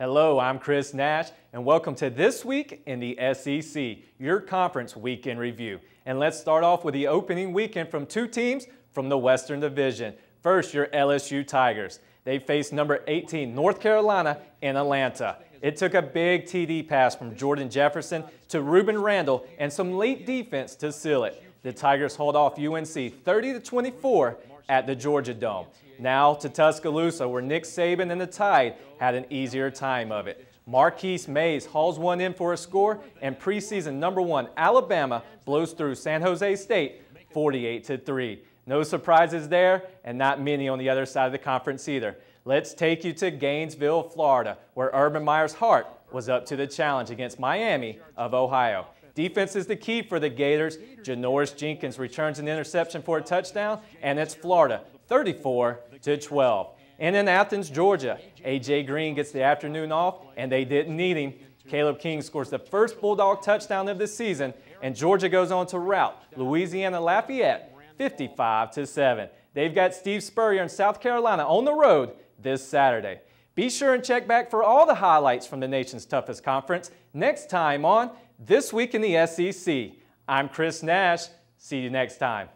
Hello, I'm Chris Nash, and welcome to This Week in the SEC, your conference weekend review. And let's start off with the opening weekend from two teams from the Western Division. First, your LSU Tigers. They faced number 18 North Carolina in Atlanta. It took a big TD pass from Jordan Jefferson to Reuben Randall and some late defense to seal it. The Tigers hauled off UNC 30 to 24 at the Georgia Dome. Now to Tuscaloosa, where Nick Saban and the Tide had an easier time of it. Marquise Mays hauls one in for a score, and preseason number one Alabama blows through San Jose State 48 to 3. No surprises there, and not many on the other side of the conference either. Let's take you to Gainesville, Florida, where Urban Meyer's heart was up to the challenge against Miami of Ohio. Defense is the key for the Gators. Janoris Jenkins returns an interception for a touchdown, and it's Florida 34 to 12. And in Athens, Georgia, A.J. Green gets the afternoon off, and they didn't need him. Caleb King scores the first Bulldog touchdown of the season, and Georgia goes on to rout Louisiana Lafayette 55 to 7. They've got Steve Spurrier in South Carolina on the road this Saturday. Be sure and check back for all the highlights from the nation's toughest conference next time on This Week in the SEC. I'm Chris Nash. See you next time.